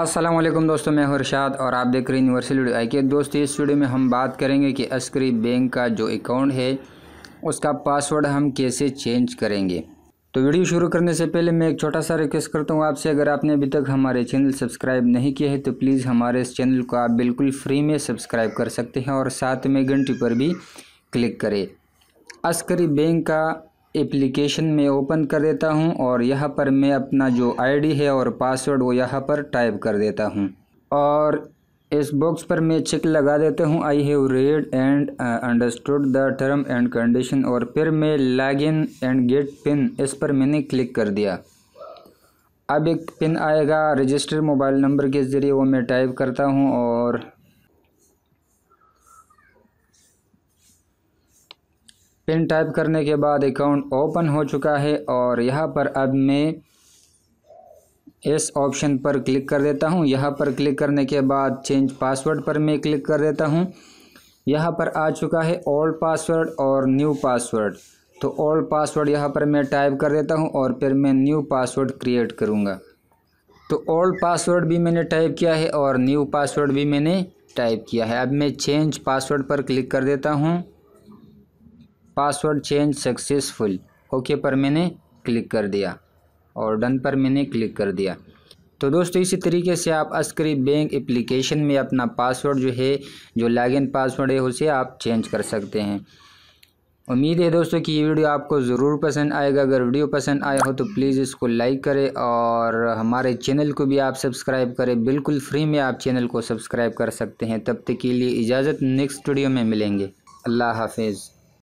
असलम दोस्तों मैं हर्षाद और आप देख रहे हैं यूनिवर्सल वीडियो आई के दोस्तों इस वीडियो में हम बात करेंगे कि अस्करी बैंक का जो अकाउंट है उसका पासवर्ड हम कैसे चेंज करेंगे तो वीडियो शुरू करने से पहले मैं एक छोटा सा रिक्वेस्ट करता हूँ आपसे अगर आपने अभी तक हमारे चैनल सब्सक्राइब नहीं किया है तो प्लीज़ हमारे इस चैनल को आप बिल्कुल फ्री में सब्सक्राइब कर सकते हैं और साथ में घंटी पर भी क्लिक करें अस्करी बैंक का एप्लीकेशन में ओपन कर देता हूं और यहाँ पर मैं अपना जो आईडी है और पासवर्ड वो यहाँ पर टाइप कर देता हूं और इस बॉक्स पर मैं चेक लगा देता हूं I have read and understood the term and condition और फिर मैं log in and get pin इस पर मैंने क्लिक कर दिया अब एक पिन आएगा रजिस्टर्ड मोबाइल नंबर के ज़रिए वो मैं टाइप करता हूँ और पिन टाइप करने के बाद अकाउंट ओपन हो चुका है और यहाँ पर अब मैं इस ऑप्शन पर क्लिक कर देता हूँ यहाँ पर क्लिक करने के बाद चेंज पासवर्ड पर मैं क्लिक कर देता हूँ यहाँ पर आ चुका है ओल्ड पासवर्ड और न्यू पासवर्ड तो ओल्ड पासवर्ड यहाँ पर मैं टाइप कर देता हूँ और फिर मैं न्यू पासवर्ड क्रिएट करूँगा तो ओल्ड पासवर्ड भी मैंने टाइप किया है और न्यू पासवर्ड भी मैंने टाइप किया है अब मैं चेंज पासवर्ड पर क्लिक कर देता हूँ पासवर्ड चेंज सक्सेसफुल ओके पर मैंने क्लिक कर दिया और डन पर मैंने क्लिक कर दिया तो दोस्तों इसी तरीके से आप अस्करी बैंक एप्लीकेशन में अपना पासवर्ड जो है जो लॉगिन पासवर्ड है उसे आप चेंज कर सकते हैं उम्मीद है दोस्तों कि ये वीडियो आपको ज़रूर पसंद आएगा अगर वीडियो पसंद आया हो तो प्लीज़ इसको लाइक करें और हमारे चैनल को भी आप सब्सक्राइब करें बिल्कुल फ्री में आप चैनल को सब्सक्राइब कर सकते हैं तब तक के लिए इजाज़त नेक्स्ट वीडियो में मिलेंगे अल्लाह हाफिज़